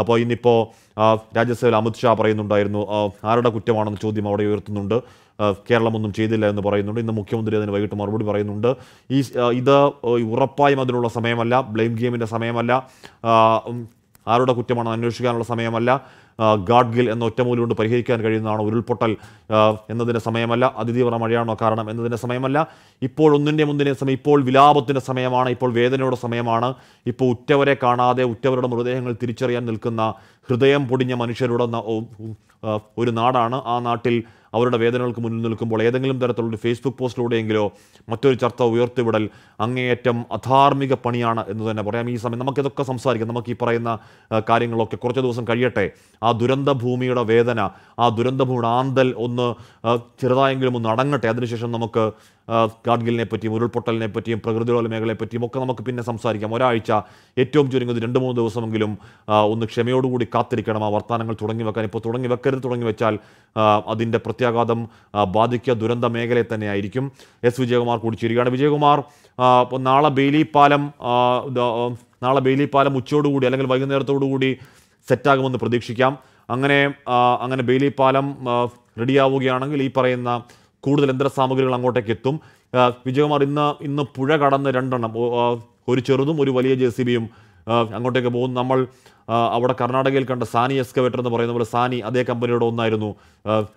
അപ്പോൾ ഇന്നിപ്പോൾ രാജ്യസഭയിൽ ഷാ പറയുന്നുണ്ടായിരുന്നു ആരുടെ കുറ്റമാണെന്ന് ചോദ്യം അവിടെ ഉയർത്തുന്നുണ്ട് കേരളമൊന്നും ചെയ്തില്ല എന്ന് പറയുന്നുണ്ട് ഇന്ന് മുഖ്യമന്ത്രി അതിന് വൈകിട്ട് മറുപടി പറയുന്നുണ്ട് ഈ ഇത് ഉറപ്പായും അതിനുള്ള സമയമല്ല ബ്ലെയിം ഗെയിമിൻ്റെ സമയമല്ല ആരുടെ കുറ്റമാണ് അന്വേഷിക്കാനുള്ള സമയമല്ല ഗാഡ്ഗിൽ എന്ന ഒറ്റമൂലി കൊണ്ട് പരിഹരിക്കാൻ കഴിയുന്നതാണ് ഉരുൾപൊട്ടൽ എന്നതിൻ്റെ സമയമല്ല അതിതീവ്ര മഴയാണോ കാരണം എന്നതിൻ്റെ സമയമല്ല ഇപ്പോൾ ഒന്നിൻ്റെ മുന്നിൻ്റെ സമയം ഇപ്പോൾ വിലാപത്തിൻ്റെ സമയമാണ് ഇപ്പോൾ വേദനയുടെ സമയമാണ് ഇപ്പോൾ ഉറ്റവരെ കാണാതെ ഉറ്റവരുടെ മൃതദേഹങ്ങൾ തിരിച്ചറിയാൻ നിൽക്കുന്ന ഹൃദയം പൊടിഞ്ഞ മനുഷ്യരുടെ ഒരു നാടാണ് ആ നാട്ടിൽ അവരുടെ വേദനകൾക്ക് മുന്നിൽ നിൽക്കുമ്പോൾ ഏതെങ്കിലും തരത്തിലുള്ള ഫേസ്ബുക്ക് പോസ്റ്റിലൂടെയെങ്കിലോ മറ്റൊരു ചർച്ച ഉയർത്തിവിടൽ അങ്ങേയറ്റം അധാർമിക പണിയാണ് എന്ന് തന്നെ പറയാം ഈ സമയം നമുക്കിതൊക്കെ സംസാരിക്കാം നമുക്ക് ഈ പറയുന്ന കാര്യങ്ങളൊക്കെ കുറച്ച് ദിവസം കഴിയട്ടെ ആ ദുരന്ത ഭൂമിയുടെ വേദന ആ ദുരന്ത ഭൂമിയുടെ ആന്തൽ ഒന്ന് ചെറുതായെങ്കിലും ഒന്ന് അടങ്ങട്ടെ അതിനുശേഷം നമുക്ക് ഗാഡ്ഗിലിനെ പറ്റിയും ഉരുൾപൊട്ടലിനെ പറ്റിയും പ്രകൃതിയോല മേഖലയെപ്പറ്റിയും ഒക്കെ നമുക്ക് പിന്നെ സംസാരിക്കാം ഒരാഴ്ച ഏറ്റവും ചുരുങ്ങിയത് രണ്ട് മൂന്ന് ദിവസമെങ്കിലും ഒന്ന് ക്ഷമയോടുകൂടി കാത്തിരിക്കണം ആ വർത്തമാനങ്ങൾ തുടങ്ങി വെക്കാൻ ഇപ്പോൾ തുടങ്ങി വെക്കരുത് തുടങ്ങി വെച്ചാൽ അതിൻ്റെ പ്രത്യാഘാതം ബാധിക്കുക ദുരന്ത മേഖലയെ തന്നെയായിരിക്കും എസ് വിജയകുമാർ കൂടി ചേരുകയാണ് വിജയകുമാർ നാളെ ബെയിലി പാലം നാളെ ബെയിലി പാലം ഉച്ചയോടുകൂടി അല്ലെങ്കിൽ വൈകുന്നേരത്തോടുകൂടി സെറ്റാകുമെന്ന് പ്രതീക്ഷിക്കാം അങ്ങനെ അങ്ങനെ ബെയിലി പാലം റെഡിയാവുകയാണെങ്കിൽ ഈ പറയുന്ന കൂടുതൽ യന്ത്ര സാമഗ്രികൾ അങ്ങോട്ടേക്ക് എത്തും വിജയകുമാർ ഇന്ന് ഇന്ന് പുഴ കടന്ന് രണ്ടെണ്ണം ഒരു ചെറുതും ഒരു വലിയ ജെ സി ബിയും അങ്ങോട്ടേക്ക് പോകും നമ്മൾ അവിടെ കർണാടകയിൽ കണ്ട സാനി എക്സ്കവേറ്റർ എന്ന് പറയുന്ന പോലെ സാനി അതേ കമ്പനിയുടെ ഒന്നായിരുന്നു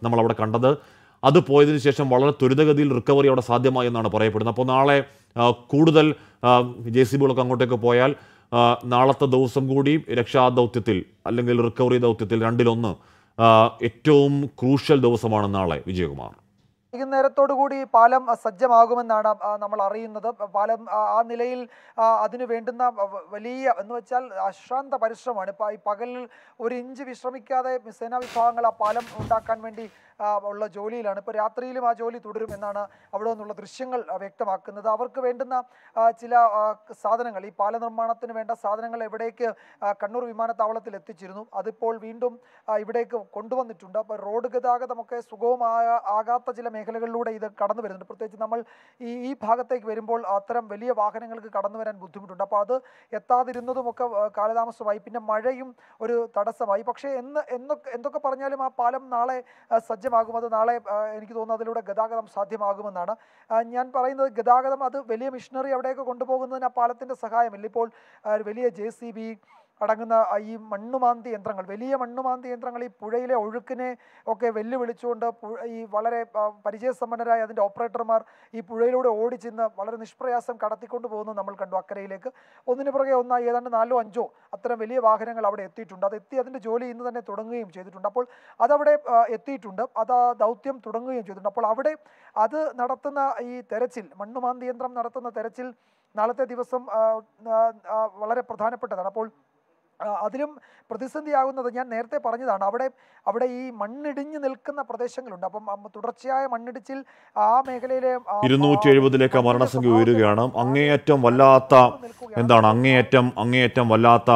നമ്മൾ അവിടെ കണ്ടത് അത് പോയതിനു ശേഷം വളരെ ത്വരിതഗതിയിൽ റിക്കവറി അവിടെ സാധ്യമായി എന്നാണ് പറയപ്പെടുന്നത് അപ്പോൾ നാളെ കൂടുതൽ ജെ സി ബികളൊക്കെ അങ്ങോട്ടേക്ക് പോയാൽ നാളത്തെ ദിവസം കൂടി രക്ഷാദൗത്യത്തിൽ അല്ലെങ്കിൽ റിക്കവറി ദൗത്യത്തിൽ രണ്ടിലൊന്ന് ഏറ്റവും ക്രൂഷ്യൽ ദിവസമാണ് നാളെ വിജയകുമാർ വൈകുന്നേരത്തോടുകൂടി പാലം സജ്ജമാകുമെന്നാണ് നമ്മൾ അറിയുന്നത് പാലം ആ നിലയിൽ അതിന് വേണ്ടുന്ന വലിയ എന്ന് വെച്ചാൽ അശ്രാന്ത പരിശ്രമമാണ് ഇപ്പോൾ ഈ പകലിൽ ഒരു ഇഞ്ച് വിശ്രമിക്കാതെ സേനാ വിഭാഗങ്ങൾ ആ പാലം ഉണ്ടാക്കാൻ വേണ്ടി ഉള്ള ജോലിയിലാണ് ഇപ്പോൾ രാത്രിയിലും ആ ജോലി തുടരും എന്നാണ് അവിടെ നിന്നുള്ള ദൃശ്യങ്ങൾ വ്യക്തമാക്കുന്നത് അവർക്ക് വേണ്ടുന്ന ചില സാധനങ്ങൾ ഈ പാല നിർമ്മാണത്തിന് വേണ്ട സാധനങ്ങൾ എവിടേക്ക് കണ്ണൂർ വിമാനത്താവളത്തിൽ എത്തിച്ചിരുന്നു അതിപ്പോൾ വീണ്ടും ഇവിടേക്ക് കൊണ്ടുവന്നിട്ടുണ്ട് അപ്പോൾ റോഡ് ഗതാഗതമൊക്കെ സുഗമമായ ആകാത്ത ചില മേഖലകളിലൂടെ ഇത് കടന്നു വരുന്നുണ്ട് പ്രത്യേകിച്ച് നമ്മൾ ഈ ഈ ഭാഗത്തേക്ക് വരുമ്പോൾ അത്തരം വലിയ വാഹനങ്ങൾക്ക് കടന്നു വരാൻ ബുദ്ധിമുട്ടുണ്ട് അപ്പോൾ അത് എത്താതിരുന്നതുമൊക്കെ കാലതാമസമായി പിന്നെ മഴയും ഒരു തടസ്സമായി പക്ഷേ എന്ന് എന്തൊക്കെ എന്തൊക്കെ പറഞ്ഞാലും ആ പാലം നാളെ സജ്ജ സജ്ജമാകും അത് നാളെ എനിക്ക് തോന്നുന്നു അതിലൂടെ ഗതാഗതം സാധ്യമാകുമെന്നാണ് ഞാൻ പറയുന്നത് ഗതാഗതം അത് വലിയ മിഷനറി അവിടെയൊക്കെ കൊണ്ടുപോകുന്നതിന് ആ പാലത്തിൻ്റെ സഹായമില്ല ഇപ്പോൾ വലിയ ജെ സി ബി അടങ്ങുന്ന ഈ മണ്ണുമാന്തി യന്ത്രങ്ങൾ വലിയ മണ്ണുമാന്തി യന്ത്രങ്ങൾ ഈ പുഴയിലെ ഒഴുക്കിനെ ഒക്കെ വെല്ലുവിളിച്ചുകൊണ്ട് ഈ വളരെ പരിചയസമ്പന്നരായ അതിൻ്റെ ഓപ്പറേറ്റർമാർ ഈ പുഴയിലൂടെ ഓടിച്ചെന്ന് വളരെ നിഷ്പ്രയാസം കടത്തിക്കൊണ്ട് പോകുന്നത് നമ്മൾ കണ്ടു അക്കരയിലേക്ക് ഒന്നിനു പുറകെ ഒന്നായി ഏതാണ്ട് നാലോ അഞ്ചോ അത്തരം വലിയ വാഹനങ്ങൾ അവിടെ എത്തിയിട്ടുണ്ട് അത് എത്തി അതിൻ്റെ ജോലി ഇന്ന് തന്നെ തുടങ്ങുകയും ചെയ്തിട്ടുണ്ട് അപ്പോൾ അതവിടെ എത്തിയിട്ടുണ്ട് അത് ദൗത്യം തുടങ്ങുകയും ചെയ്തിട്ടുണ്ട് അപ്പോൾ അവിടെ അത് നടത്തുന്ന ഈ തെരച്ചിൽ മണ്ണുമാന്തി യന്ത്രം നടത്തുന്ന തെരച്ചിൽ നാളത്തെ ദിവസം വളരെ പ്രധാനപ്പെട്ടതാണ് അപ്പോൾ അതിലും പ്രതിസന്ധിയാകുന്നത് ഞാൻ നേരത്തെ പറഞ്ഞതാണ് അവിടെ അവിടെ ഈ മണ്ണിടിഞ്ഞു നിൽക്കുന്ന പ്രദേശങ്ങളുണ്ട് അപ്പം തുടർച്ചയായ മണ്ണിടിച്ചിൽ ആ മേഖലയിലെ ഇരുന്നൂറ്റി എഴുപതിലേക്ക് മരണസംഖ്യ ഉയരുകയാണ് അങ്ങേയറ്റം വല്ലാത്ത എന്താണ് അങ്ങേയറ്റം അങ്ങേയറ്റം വല്ലാത്ത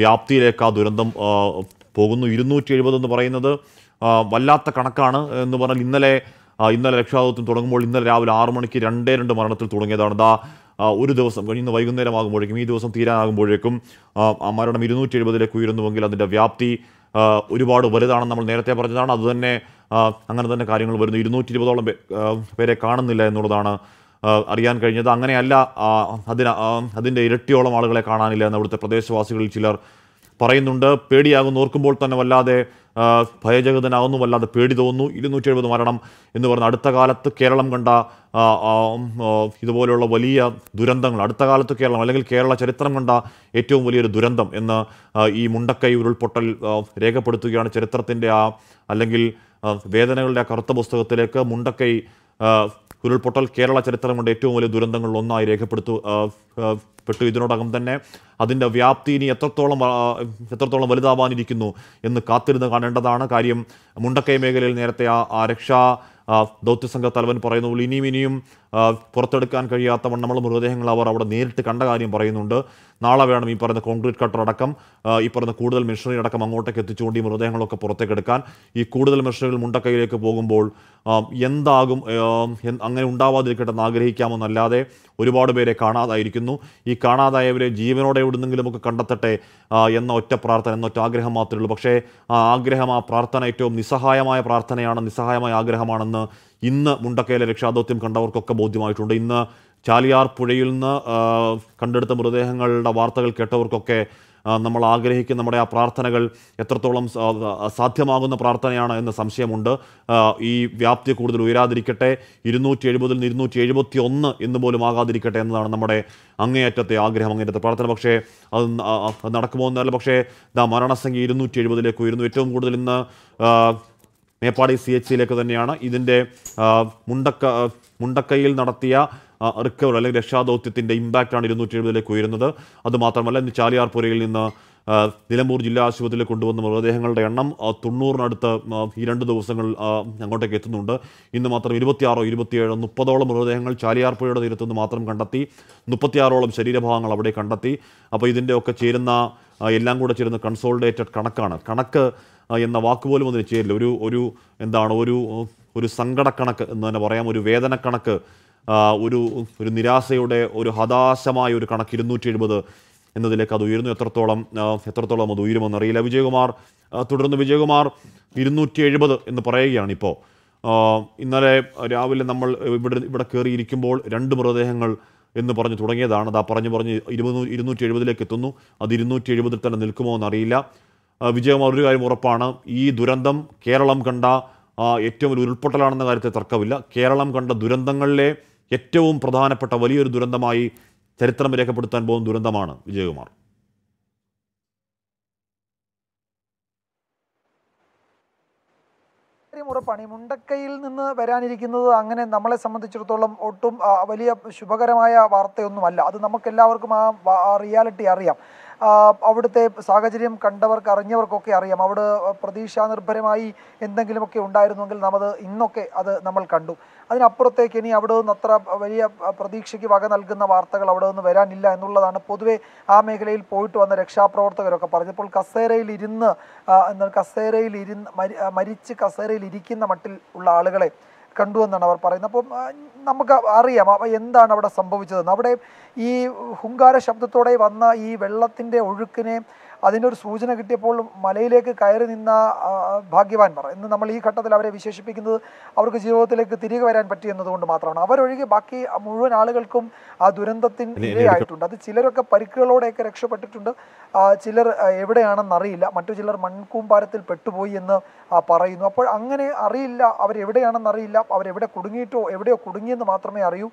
വ്യാപ്തിയിലേക്ക് ആ ദുരന്തം പോകുന്നു ഇരുന്നൂറ്റി എഴുപത് എന്ന് പറയുന്നത് വല്ലാത്ത കണക്കാണ് എന്ന് പറഞ്ഞാൽ ഇന്നലെ ഇന്നലെ രക്ഷാദൗത്യം തുടങ്ങുമ്പോൾ ഇന്നലെ രാവിലെ ആറു മണിക്ക് രണ്ടേ രണ്ട് മരണത്തിൽ തുടങ്ങിയതാണ് ദാ ഒരു ദിവസം ഇന്ന് വൈകുന്നേരമാകുമ്പോഴേക്കും ഈ ദിവസം തീരാനാകുമ്പോഴേക്കും മരണം ഇരുന്നൂറ്റി എഴുപതിലേക്ക് ഉയരുന്നുവെങ്കിൽ അതിൻ്റെ വ്യാപ്തി ഒരുപാട് വലുതാണെന്ന് നമ്മൾ നേരത്തെ പറഞ്ഞതാണ് അതുതന്നെ അങ്ങനെ തന്നെ കാര്യങ്ങൾ വരുന്നു ഇരുന്നൂറ്റി ഇരുപതോളം പേരെ കാണുന്നില്ല എന്നുള്ളതാണ് അറിയാൻ കഴിഞ്ഞത് അങ്ങനെയല്ല അതിന് അതിൻ്റെ ഇരട്ടിയോളം ആളുകളെ കാണാനില്ല എന്ന് അവിടുത്തെ പ്രദേശവാസികളിൽ ചിലർ പറയുന്നുണ്ട് പേടിയാകുന്നു ഓർക്കുമ്പോൾ തന്നെ വല്ലാതെ ഭയജഗതനാകുന്നു വല്ലാതെ പേടി തോന്നുന്നു ഇരുന്നൂറ്റി എഴുപത് മരണം എന്ന് പറഞ്ഞ അടുത്ത കാലത്ത് കേരളം കണ്ട ഇതുപോലെയുള്ള വലിയ ദുരന്തങ്ങൾ അടുത്ത കാലത്ത് കേരളം അല്ലെങ്കിൽ കേരള ചരിത്രം കണ്ട ഏറ്റവും വലിയൊരു ദുരന്തം എന്ന് ഈ മുണ്ടക്കൈ ഉരുൾപൊട്ടൽ രേഖപ്പെടുത്തുകയാണ് ചരിത്രത്തിൻ്റെ ആ അല്ലെങ്കിൽ വേദനകളുടെ ആ കറുത്ത പുസ്തകത്തിലേക്ക് മുണ്ടക്കൈ ഉരുൾപൊട്ടൽ കേരള ചരിത്രം കൊണ്ട് ഏറ്റവും വലിയ ദുരന്തങ്ങളിൽ ഒന്നായി രേഖപ്പെടുത്തു പെട്ടു ഇതിനോടകം തന്നെ അതിൻ്റെ വ്യാപ്തി ഇനി എത്രത്തോളം എത്രത്തോളം വലുതാവാനിരിക്കുന്നു എന്ന് കാത്തിരുന്ന് കാണേണ്ടതാണ് കാര്യം മുണ്ടക്കൈ മേഖലയിൽ നേരത്തെ ആ രക്ഷാ ദൗത്യസംഘ തലവൻ പറയുന്നു ഇനിയും ഇനിയും പുറത്തെടുക്കാൻ കഴിയാത്ത വണ്ണമുള്ള മൃതദേഹങ്ങൾ അവർ അവിടെ നേരിട്ട് കണ്ട കാര്യം പറയുന്നുണ്ട് നാളെ വേണം ഈ പറയുന്ന കോൺക്രീറ്റ് കട്ടർ അടക്കം ഈ പറയുന്ന കൂടുതൽ മെഷീനറി അടക്കം അങ്ങോട്ടേക്ക് എത്തിച്ചുകൊണ്ട് ഈ മൃതദേഹങ്ങളൊക്കെ എടുക്കാൻ ഈ കൂടുതൽ മെഷീനുകൾ മുണ്ടക്കൈയിലേക്ക് പോകുമ്പോൾ എന്താകും അങ്ങനെ ഉണ്ടാവാതിരിക്കട്ടെ എന്ന് ആഗ്രഹിക്കാമെന്നല്ലാതെ ഒരുപാട് പേരെ കാണാതായിരിക്കുന്നു ഈ കാണാതായവരെ ജീവനോടെ എവിടുന്നെങ്കിലും ഒക്കെ കണ്ടെത്തട്ടെ എന്ന ഒറ്റ പ്രാർത്ഥന എന്ന ഒറ്റ ആഗ്രഹം മാത്രമേ ഉള്ളൂ പക്ഷേ ആ ആഗ്രഹം ആ പ്രാർത്ഥന ഏറ്റവും നിസ്സഹായമായ പ്രാർത്ഥനയാണ് നിസ്സഹായമായ ആഗ്രഹമാണെന്ന് ഇന്ന് മുണ്ടക്കയിലെ രക്ഷാദൗത്യം കണ്ടവർക്കൊക്കെ ബോധ്യമായിട്ടുണ്ട് ഇന്ന് ചാലിയാർ പുഴയിൽ നിന്ന് കണ്ടെടുത്ത മൃതദേഹങ്ങളുടെ വാർത്തകൾ കേട്ടവർക്കൊക്കെ നമ്മൾ ആഗ്രഹിക്കുന്ന നമ്മുടെ ആ പ്രാർത്ഥനകൾ എത്രത്തോളം സാധ്യമാകുന്ന പ്രാർത്ഥനയാണ് എന്ന സംശയമുണ്ട് ഈ വ്യാപ്തി കൂടുതൽ ഉയരാതിരിക്കട്ടെ ഇരുന്നൂറ്റി എഴുപതിൽ നിന്ന് ഇരുന്നൂറ്റി എഴുപത്തി ഒന്ന് എന്ന് പോലും ആകാതിരിക്കട്ടെ എന്നതാണ് നമ്മുടെ അങ്ങേയറ്റത്തെ ആഗ്രഹം അങ്ങേയറ്റത്തെ പ്രാർത്ഥന പക്ഷേ അത് നടക്കുമോ എന്നല്ല പക്ഷേ ദാ മരണസംഖ്യ ഇരുന്നൂറ്റി എഴുപതിലേക്ക് ഉയരുന്നു ഏറ്റവും കൂടുതൽ ഇന്ന് മേപ്പാടി സി എച്ച് സിയിലേക്ക് തന്നെയാണ് ഇതിൻ്റെ മുണ്ടക്ക മുണ്ടക്കയിൽ നടത്തിയ റിക്കവർ അല്ലെങ്കിൽ രക്ഷാദൗത്യത്തിൻ്റെ ഇമ്പാക്റ്റാണ് ഇരുന്നൂറ്റി എഴുപതിലേക്ക് ഉയരുന്നത് അതുമാത്രമല്ല ഇന്ന് ചാലിയാർ പുരയിൽ നിന്ന് നിലമ്പൂർ ജില്ലാ ആശുപത്രിയിൽ കൊണ്ടുവന്ന മൃതദേഹങ്ങളുടെ എണ്ണം തൊണ്ണൂറിനടുത്ത് ഈ രണ്ട് ദിവസങ്ങൾ അങ്ങോട്ടേക്ക് എത്തുന്നുണ്ട് ഇന്ന് മാത്രം ഇരുപത്തിയാറോ ഇരുപത്തിയേഴോ മുപ്പതോളം മൃതദേഹങ്ങൾ ചാലിയാർപ്പുഴയുടെ തീരത്തു നിന്ന് മാത്രം കണ്ടെത്തി മുപ്പത്തിയാറോളം ശരീരഭാഗങ്ങൾ അവിടെ കണ്ടെത്തി അപ്പോൾ ഇതിൻ്റെയൊക്കെ ചേരുന്ന എല്ലാം കൂടെ ചേരുന്ന കൺസോൾഡേറ്റഡ് കണക്കാണ് കണക്ക് എന്ന വാക്കുപോലും അതിന് ചേരില്ല ഒരു ഒരു എന്താണ് ഒരു ഒരു സങ്കടക്കണക്ക് എന്ന് തന്നെ പറയാം ഒരു വേദനക്കണക്ക് ഒരു ഒരു നിരാശയുടെ ഒരു ഹതാശമായ ഒരു കണക്ക് ഇരുന്നൂറ്റി എഴുപത് എന്നതിലേക്ക് അത് ഉയരുന്നു എത്രത്തോളം എത്രത്തോളം അത് ഉയരുമെന്നറിയില്ല വിജയകുമാർ തുടർന്ന് വിജയകുമാർ ഇരുന്നൂറ്റി എഴുപത് എന്ന് പറയുകയാണ് ഇപ്പോൾ ഇന്നലെ രാവിലെ നമ്മൾ ഇവിടെ ഇവിടെ കയറിയിരിക്കുമ്പോൾ രണ്ട് മൃതദേഹങ്ങൾ എന്ന് പറഞ്ഞു തുടങ്ങിയതാണ് അതാ പറഞ്ഞു പറഞ്ഞ് ഇരുപത് ഇരുന്നൂറ്റി എഴുപതിലേക്ക് എത്തുന്നു അത് ഇരുന്നൂറ്റി എഴുപതിൽ തന്നെ നിൽക്കുമോ എന്നറിയില്ല വിജയകുമാർ ഒരു കാര്യം ഉറപ്പാണ് ഈ ദുരന്തം കേരളം കണ്ട ഏറ്റവും ഒരു ഉരുൾപൊട്ടലാണെന്ന കാര്യത്തെ തർക്കമില്ല കേരളം കണ്ട ദുരന്തങ്ങളിലെ ഏറ്റവും പ്രധാനപ്പെട്ട വലിയൊരു ദുരന്തമായി ചരിത്രം രേഖപ്പെടുത്താൻ പോകുന്ന ദുരന്തമാണ് വിജയകുമാർ കാര്യം ഉറപ്പാണ് ഈ മുണ്ടക്കയിൽ നിന്ന് വരാനിരിക്കുന്നത് അങ്ങനെ നമ്മളെ സംബന്ധിച്ചിടത്തോളം ഒട്ടും വലിയ ശുഭകരമായ വാർത്തയൊന്നുമല്ല അത് നമുക്കെല്ലാവർക്കും ആ റിയാലിറ്റി അറിയാം അവിടുത്തെ സാഹചര്യം കണ്ടവർക്ക് അറിഞ്ഞവർക്കൊക്കെ അറിയാം അവിടെ പ്രതീക്ഷാനിർഭരമായി എന്തെങ്കിലുമൊക്കെ ഉണ്ടായിരുന്നുവെങ്കിൽ നമ്മത് ഇന്നൊക്കെ അത് നമ്മൾ കണ്ടു അതിനപ്പുറത്തേക്ക് ഇനി അവിടെ നിന്ന് അത്ര വലിയ പ്രതീക്ഷയ്ക്ക് വക നൽകുന്ന വാർത്തകൾ അവിടെ നിന്ന് വരാനില്ല എന്നുള്ളതാണ് പൊതുവെ ആ മേഖലയിൽ പോയിട്ട് വന്ന രക്ഷാപ്രവർത്തകരൊക്കെ പറഞ്ഞപ്പോൾ കസേരയിൽ ഇരുന്ന് കസേരയിൽ ഇരുന്ന് മരിച്ച് കസേരയിൽ ഇരിക്കുന്ന മട്ടിൽ ഉള്ള ആളുകളെ കണ്ടു എന്നാണ് അവർ പറയുന്നത് അപ്പം നമുക്ക് അറിയാം എന്താണ് അവിടെ സംഭവിച്ചതെന്ന് അവിടെ ഈ ഹുങ്കാര ശബ്ദത്തോടെ വന്ന ഈ വെള്ളത്തിൻ്റെ ഒഴുക്കിനെ അതിൻ്റെ ഒരു സൂചന കിട്ടിയപ്പോൾ മലയിലേക്ക് കയറി നിന്ന ഭാഗ്യവാന്മാർ എന്ന് നമ്മൾ ഈ ഘട്ടത്തിൽ അവരെ വിശേഷിപ്പിക്കുന്നത് അവർക്ക് ജീവിതത്തിലേക്ക് തിരികെ വരാൻ പറ്റി എന്നതുകൊണ്ട് മാത്രമാണ് അവരൊഴികെ ബാക്കി മുഴുവൻ ആളുകൾക്കും ആ ദുരന്തത്തിന് ഇരയായിട്ടുണ്ട് അത് ചിലരൊക്കെ പരിക്കുകളോടെയൊക്കെ രക്ഷപ്പെട്ടിട്ടുണ്ട് ചിലർ എവിടെയാണെന്നറിയില്ല മറ്റു ചിലർ മൺകൂമ്പാരത്തിൽ പെട്ടുപോയി എന്ന് പറയുന്നു അപ്പോൾ അങ്ങനെ അറിയില്ല അവരെവിടെയാണെന്നറിയില്ല അവരെവിടെ കുടുങ്ങിയിട്ടോ എവിടെയോ കുടുങ്ങിയെന്ന് മാത്രമേ അറിയൂ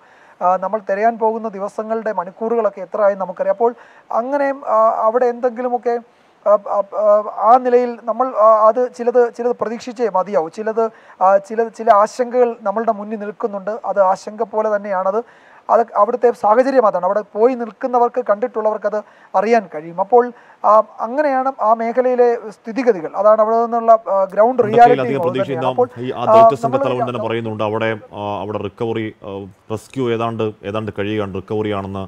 നമ്മൾ തിരയാൻ പോകുന്ന ദിവസങ്ങളുടെ മണിക്കൂറുകളൊക്കെ എത്രയായി നമുക്കറിയാം അപ്പോൾ അങ്ങനെ അവിടെ എന്തെങ്കിലുമൊക്കെ ആ നിലയിൽ നമ്മൾ അത് ചിലത് ചിലത് പ്രതീക്ഷിച്ചേ മതിയാവും ചിലത് ചില ചില ആശങ്കകൾ നമ്മളുടെ മുന്നിൽ നിൽക്കുന്നുണ്ട് അത് ആശങ്ക പോലെ തന്നെയാണത് അത് അവിടുത്തെ സാഹചര്യം അതാണ് അവിടെ പോയി നിൽക്കുന്നവർക്ക് കണ്ടിട്ടുള്ളവർക്ക് അത് അറിയാൻ കഴിയും അപ്പോൾ അങ്ങനെയാണ് ആ മേഖലയിലെ സ്ഥിതിഗതികൾ അതാണ് അവിടെ നിന്നുള്ള ഗ്രൗണ്ട് റിയാലിറ്റി അപ്പോൾ തന്നെ പറയുന്നുണ്ട് അവിടെ അവിടെ റിക്കവറി റെസ്ക്യൂ ഏതാണ്ട് ഏതാണ്ട് കഴിയുകയാണ് റിക്കവറി ആണെന്ന്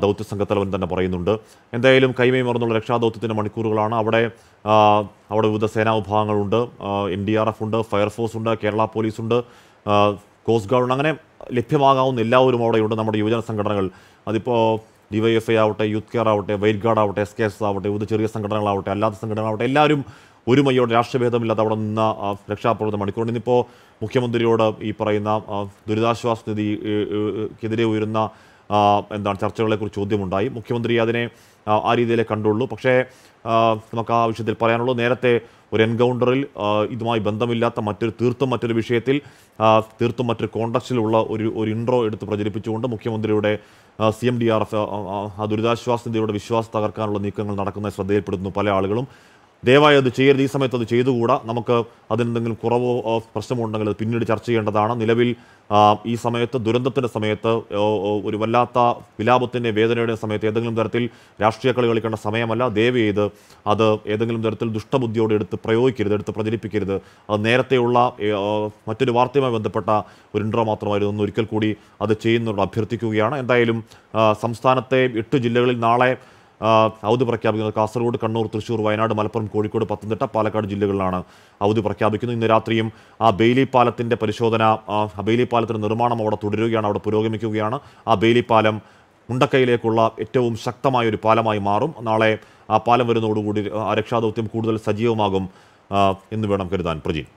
ദൗത്യ സംഘത്തലവൻ തന്നെ പറയുന്നുണ്ട് എന്തായാലും കൈമേ മറന്നുള്ള രക്ഷാദൗത്യത്തിൻ്റെ മണിക്കൂറുകളാണ് അവിടെ അവിടെ വിവിധ സേനാ വിഭാഗങ്ങളുണ്ട് എൻ ഡി ആർ എഫ് ഉണ്ട് ഫയർഫോഴ്സ് ഉണ്ട് കേരള പോലീസ് ഉണ്ട് കോസ്റ്റ് ഗാർഡ് ഉണ്ട് അങ്ങനെ ലഭ്യമാകാവുന്ന എല്ലാവരും അവിടെയുണ്ട് നമ്മുടെ യുവജന സംഘടനകൾ അതിപ്പോൾ ഐ ആവട്ടെ യൂത്ത് കെയർ ആവട്ടെ വൈറ്റ് ഗാർഡ് ആവട്ടെ എസ് കെ എസ് ആവട്ടെ ഇത് ചെറിയ സംഘടനകളാവട്ടെ അല്ലാത്ത സംഘടനകളാവട്ടെ എല്ലാവരും ഒരുമയോടെ രാഷ്ട്രഭേദമില്ലാതെ അവിടെ നിന്ന് രക്ഷാപ്രവർത്തനം മണിക്കൂറിന് ഇന്നിപ്പോൾ മുഖ്യമന്ത്രിയോട് ഈ പറയുന്ന ദുരിതാശ്വാസ നിധിക്കെതിരെ ഉയരുന്ന എന്താണ് ചർച്ചകളെക്കുറിച്ച് ചോദ്യമുണ്ടായി മുഖ്യമന്ത്രി അതിനെ ആ രീതിയിലേ കണ്ടുള്ളൂ പക്ഷേ നമുക്ക് ആ വിഷയത്തിൽ പറയാനുള്ളൂ നേരത്തെ ഒരു എൻകൗണ്ടറിൽ ഇതുമായി ബന്ധമില്ലാത്ത മറ്റൊരു തീർത്തും മറ്റൊരു വിഷയത്തിൽ തീർത്തും മറ്റൊരു കോണ്ടക്സ്റ്റിലുള്ള ഒരു ഒരു ഇൻട്രോ എടുത്ത് പ്രചരിപ്പിച്ചുകൊണ്ട് മുഖ്യമന്ത്രിയുടെ C M D R F ദുരിതാശ്വാസ നിധിയുടെ വിശ്വാസം തകർക്കാനുള്ള നീക്കങ്ങൾ നടക്കുന്ന ശ്രദ്ധയിൽപ്പെടുന്നു പല ആളുകളും ദയവായി അത് ചെയ്യരുത് ഈ സമയത്ത് അത് ചെയ്തുകൂടാ നമുക്ക് അതിനെന്തെങ്കിലും കുറവോ പ്രശ്നമോ ഉണ്ടെങ്കിൽ അത് പിന്നീട് ചർച്ച ചെയ്യേണ്ടതാണ് നിലവിൽ ഈ സമയത്ത് ദുരന്തത്തിൻ്റെ സമയത്ത് ഒരു വല്ലാത്ത വിലാപത്തിൻ്റെ വേദനയുടെ സമയത്ത് ഏതെങ്കിലും തരത്തിൽ രാഷ്ട്രീയ കളി കളിക്കേണ്ട സമയമല്ല ദയവ് ചെയ്ത് അത് ഏതെങ്കിലും തരത്തിൽ ദുഷ്ടബുദ്ധിയോടെ എടുത്ത് പ്രയോഗിക്കരുത് എടുത്ത് പ്രചരിപ്പിക്കരുത് അത് നേരത്തെയുള്ള മറ്റൊരു വാർത്തയുമായി ബന്ധപ്പെട്ട ഒരു ഇൻട്രോ മാത്രമായിരുന്നു ഒന്ന് ഒരിക്കൽ കൂടി അത് ചെയ്യുന്നതോട് അഭ്യർത്ഥിക്കുകയാണ് എന്തായാലും സംസ്ഥാനത്തെ എട്ട് ജില്ലകളിൽ നാളെ അവധി പ്രഖ്യാപിക്കുന്നത് കാസർഗോഡ് കണ്ണൂർ തൃശൂർ വയനാട് മലപ്പുറം കോഴിക്കോട് പത്തനംതിട്ട പാലക്കാട് ജില്ലകളിലാണ് അവധി പ്രഖ്യാപിക്കുന്നത് ഇന്ന് രാത്രിയും ആ ബെയിലി പാലത്തിൻ്റെ പരിശോധന ആ ബെയിലി പാലത്തിൻ്റെ നിർമ്മാണം അവിടെ തുടരുകയാണ് അവിടെ പുരോഗമിക്കുകയാണ് ആ ബെയിലി പാലം മുണ്ടക്കയിലേക്കുള്ള ഏറ്റവും ശക്തമായ ഒരു പാലമായി മാറും നാളെ ആ പാലം വരുന്നതോടുകൂടി രക്ഷാദൗത്യം കൂടുതൽ സജീവമാകും എന്ന് വേണം കരുതാൻ പ്രജീൻ